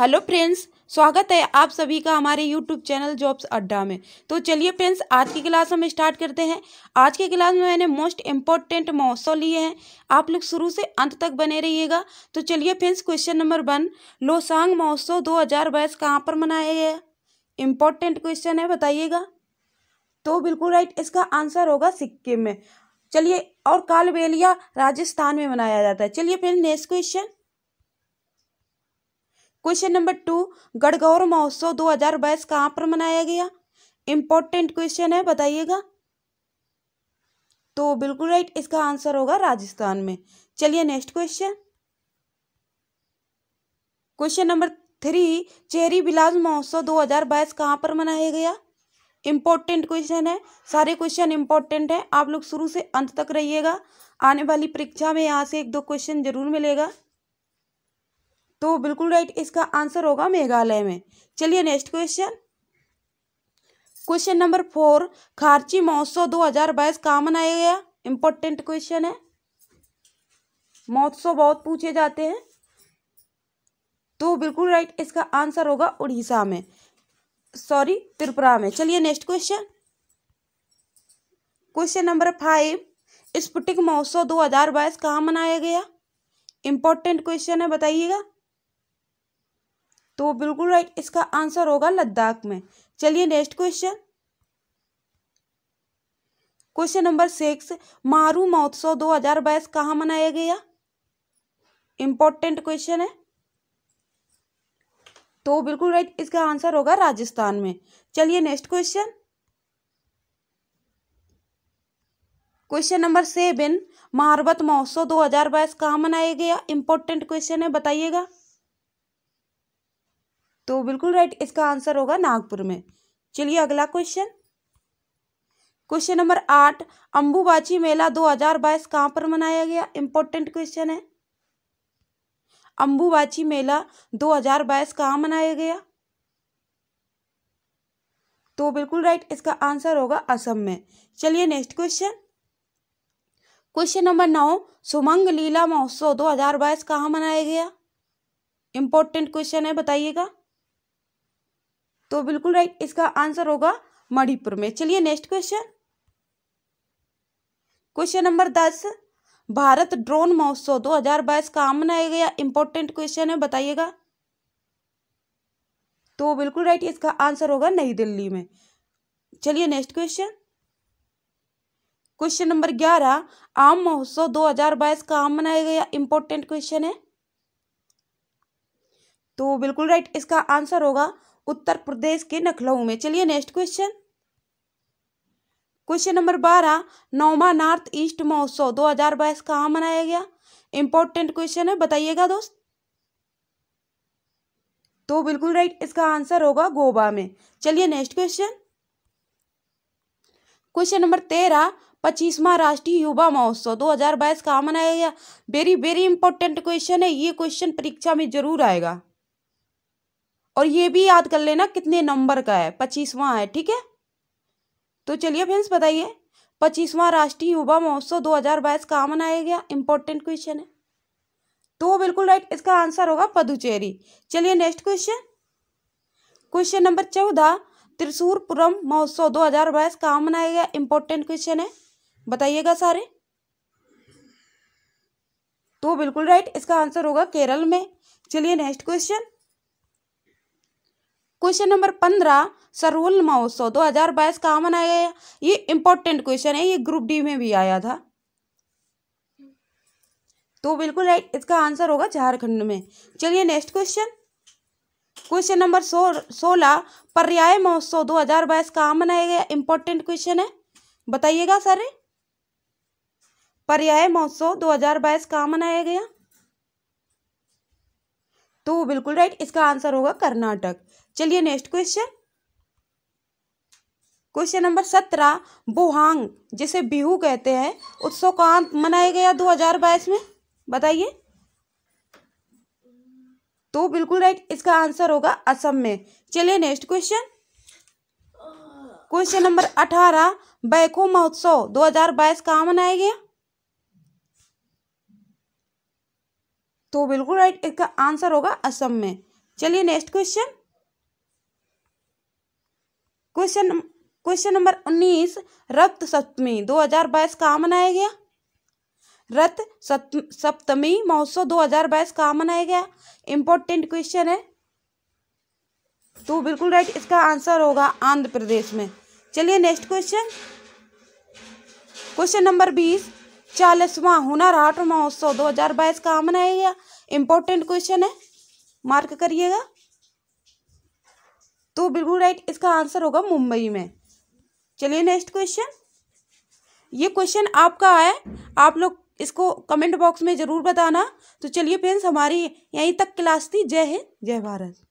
hello friends स्वागत है आप सभी का हमारे यूट्यूब चैनल जॉब्स अड्डा में तो चलिए फ्रेंड्स आज की क्लास हम स्टार्ट करते हैं आज की क्लास में मैंने मोस्ट इम्पोर्टेंट महोत्सव लिए हैं आप लोग शुरू से अंत तक बने रहिएगा तो चलिए friends question number one Losoong महोत्सव दो हज़ार बाईस कहाँ पर मनाया गया इम्पोर्टेंट क्वेश्चन है बताइएगा तो बिल्कुल राइट इसका आंसर होगा सिक्किम में चलिए और कालबेलिया राजस्थान में मनाया जाता है चलिए friend next question question number two Gangaur महोत्सव दो हजार बाईस कहाँ पर मनाया गया इम्पोर्टेंट क्वेश्चन है बताइएगा तो बिल्कुल राइट इसका आंसर होगा राजस्थान में चलिए next question question number three cherry blossom महोत्सव दो हजार बाईस कहाँ पर मनाया गया इम्पोर्टेंट क्वेश्चन है सारे क्वेश्चन इंपॉर्टेंट हैं आप लोग शुरू से अंत तक रहिएगा आने वाली परीक्षा में यहाँ से एक दो क्वेश्चन जरूर मिलेगा तो बिल्कुल राइट इसका आंसर होगा मेघालय में चलिए next question question number four Kharchi महोत्सव 2022 कहाँ मनाया गया इंपॉर्टेंट क्वेश्चन है महोत्सव बहुत पूछे जाते हैं तो बिल्कुल राइट इसका आंसर होगा उड़ीसा में सॉरी त्रिपुरा में चलिए next question question number five Spituk महोत्सव 2022 कहाँ मनाया गया इंपॉर्टेंट क्वेश्चन है बताइएगा तो बिल्कुल राइट इसका आंसर होगा लद्दाख में चलिए next question question number six Maru महोत्सव दो हजार बाईस कहाँ मनाया गया इंपॉर्टेंट क्वेश्चन है तो बिल्कुल राइट इसका आंसर होगा राजस्थान में चलिए next question question number seven मारवत महोत्सव दो हजार बाईस कहाँ मनाया गया इंपॉर्टेंट क्वेश्चन है बताइएगा तो बिल्कुल राइट इसका आंसर होगा नागपुर में चलिए अगला क्वेश्चन क्वेश्चन नंबर आठ अंबुबाची मेला 2022 कहाँ पर मनाया गया इंपॉर्टेंट क्वेश्चन है अंबुबाची मेला 2022 कहाँ मनाया गया तो बिल्कुल राइट इसका आंसर होगा असम में चलिए नेक्स्ट क्वेश्चन क्वेश्चन नंबर नौ सुमंग लीला महोत्सव 2022 कहाँ मनाया गया इंपॉर्टेंट क्वेश्चन है बताइएगा तो बिल्कुल राइट इसका आंसर होगा मणिपुर में चलिए नेक्स्ट क्वेश्चन क्वेश्चन नंबर दस भारत ड्रोन महोत्सव 2022 का आमन गया इंपॉर्टेंट क्वेश्चन है बताइएगा तो बिल्कुल राइट इसका आंसर होगा नई दिल्ली में चलिए नेक्स्ट क्वेश्चन क्वेश्चन नंबर ग्यारह आम महोत्सव 2022 का आम मनाया गया इंपॉर्टेंट क्वेश्चन है तो बिल्कुल राइट इसका आंसर होगा उत्तर प्रदेश के नखलऊ में चलिए नेक्स्ट क्वेश्चन क्वेश्चन नंबर बारह नौवा नॉर्थ ईस्ट महोत्सव दो हजार बाईस कहाँ मनाया गया इंपॉर्टेंट क्वेश्चन है बताइएगा दोस्त तो बिल्कुल राइट इसका आंसर होगा गोवा में चलिए नेक्स्ट क्वेश्चन क्वेश्चन नंबर तेरह पच्चीसवा राष्ट्रीय युवा महोत्सव दो हजार बाईस कहाँ मनाया गया वेरी वेरी इंपॉर्टेंट क्वेश्चन है ये क्वेश्चन परीक्षा में जरूर आएगा और ये भी याद कर लेना कितने नंबर का है पच्चीसवां है ठीक है तो चलिए फ्रेंड्स बताइए पच्चीसवां राष्ट्रीय युवा महोत्सव दो हजार बाईस कहाँ मनाया गया इंपॉर्टेंट क्वेश्चन है तो बिल्कुल राइट इसका आंसर होगा पदुचेरी चलिए नेक्स्ट क्वेश्चन क्वेश्चन नंबर चौदह त्रिशूरपुरम महोत्सव दो हजार बाईस कहाँ मनाया गया इंपॉर्टेंट क्वेश्चन है बताइएगा सारे तो बिल्कुल राइट इसका आंसर होगा केरल में चलिए नेक्स्ट क्वेश्चन क्वेश्चन नंबर पंद्रह सरूल महोत्सव दो हजार बाईस कहाँ मनाया गया ये इंपॉर्टेंट क्वेश्चन है ये ग्रुप डी में भी आया था तो बिल्कुल राइट इसका आंसर होगा झारखंड में चलिए नेक्स्ट क्वेश्चन क्वेश्चन नंबर सो सोलह पर्याय महोत्सव दो हजार बाईस कहाँ मनाया गया इंपॉर्टेंट क्वेश्चन है बताइएगा सर पर्याय महोत्सव दो हजार बाईस कहाँ मनाया गया तो बिल्कुल राइट इसका आंसर होगा कर्नाटक चलिए नेक्स्ट क्वेश्चन क्वेश्चन नंबर सत्रह बोहांग जिसे बिहू कहते हैं उत्सव कहाँ मनाया गया 2022 में बताइए तो बिल्कुल राइट इसका आंसर होगा असम में चलिए नेक्स्ट क्वेश्चन क्वेश्चन नंबर अठारह बैखो महोत्सव 2022 कहाँ मनाया गया तो बिल्कुल राइट इसका आंसर होगा असम में चलिए next question question question number उन्नीस रक्त सप्तमी 2022 कहाँ मनाया गया रथ सप्तमी महोत्सव 2022 कहाँ मनाया गया इंपॉर्टेंट क्वेश्चन है तो बिल्कुल राइट इसका आंसर होगा आंध्र प्रदेश में चलिए नेक्स्ट क्वेश्चन क्वेश्चन नंबर बीस चालीसवां हुनर हाट महोत्सव दो हजार बाईस कहाँ मनाया गया इंपॉर्टेंट क्वेश्चन है मार्क करिएगा तो बिल्कुल राइट इसका आंसर होगा मुंबई में चलिए नेक्स्ट क्वेश्चन ये क्वेश्चन आपका है आप लोग इसको कमेंट बॉक्स में ज़रूर बताना तो चलिए फ्रेंड्स हमारी यहीं तक क्लास थी जय हिंद जय भारत